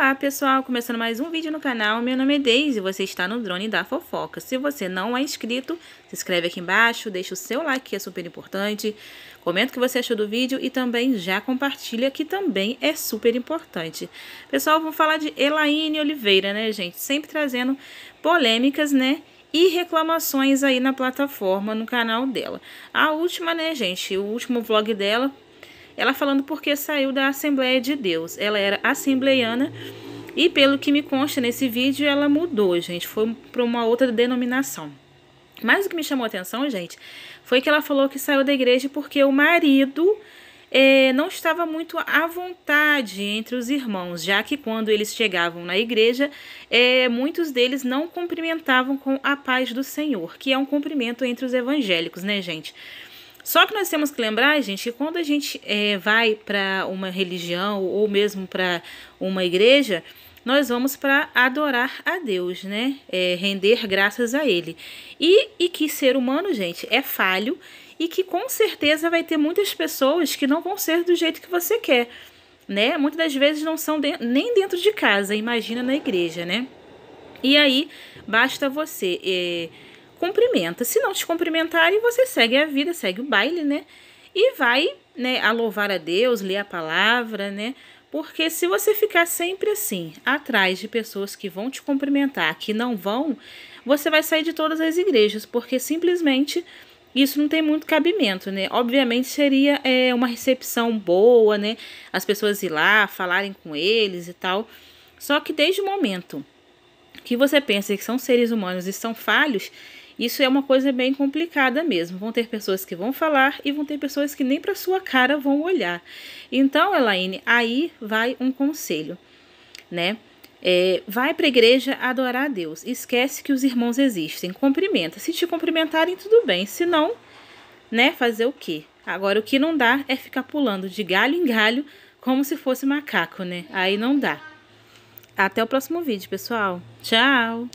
Olá pessoal, começando mais um vídeo no canal, meu nome é Deise e você está no Drone da Fofoca. Se você não é inscrito, se inscreve aqui embaixo, deixa o seu like que é super importante, comenta o que você achou do vídeo e também já compartilha que também é super importante. Pessoal, vamos falar de Elaine Oliveira, né gente? Sempre trazendo polêmicas, né? e reclamações aí na plataforma, no canal dela. A última, né, gente, o último vlog dela ela falando porque saiu da Assembleia de Deus. Ela era assembleiana e, pelo que me consta nesse vídeo, ela mudou, gente. Foi para uma outra denominação. Mas o que me chamou a atenção, gente, foi que ela falou que saiu da igreja porque o marido é, não estava muito à vontade entre os irmãos, já que quando eles chegavam na igreja, é, muitos deles não cumprimentavam com a paz do Senhor, que é um cumprimento entre os evangélicos, né, gente? Só que nós temos que lembrar, gente, que quando a gente é, vai para uma religião ou mesmo para uma igreja, nós vamos para adorar a Deus, né? É, render graças a Ele. E, e que ser humano, gente, é falho e que com certeza vai ter muitas pessoas que não vão ser do jeito que você quer, né? Muitas das vezes não são de, nem dentro de casa, imagina na igreja, né? E aí basta você. É, cumprimenta. Se não te cumprimentarem, você segue a vida, segue o baile, né? E vai, né, a louvar a Deus, ler a palavra, né? Porque se você ficar sempre assim, atrás de pessoas que vão te cumprimentar, que não vão, você vai sair de todas as igrejas, porque simplesmente isso não tem muito cabimento, né? Obviamente seria é, uma recepção boa, né? As pessoas ir lá, falarem com eles e tal. Só que desde o momento que você pensa que são seres humanos e são falhos, isso é uma coisa bem complicada mesmo. Vão ter pessoas que vão falar e vão ter pessoas que nem para sua cara vão olhar. Então, Elaine, aí vai um conselho, né? É, vai para a igreja adorar a Deus. Esquece que os irmãos existem. Cumprimenta. Se te cumprimentarem, tudo bem. Se não, né, fazer o quê? Agora, o que não dá é ficar pulando de galho em galho como se fosse macaco, né? Aí não dá. Até o próximo vídeo, pessoal. Tchau!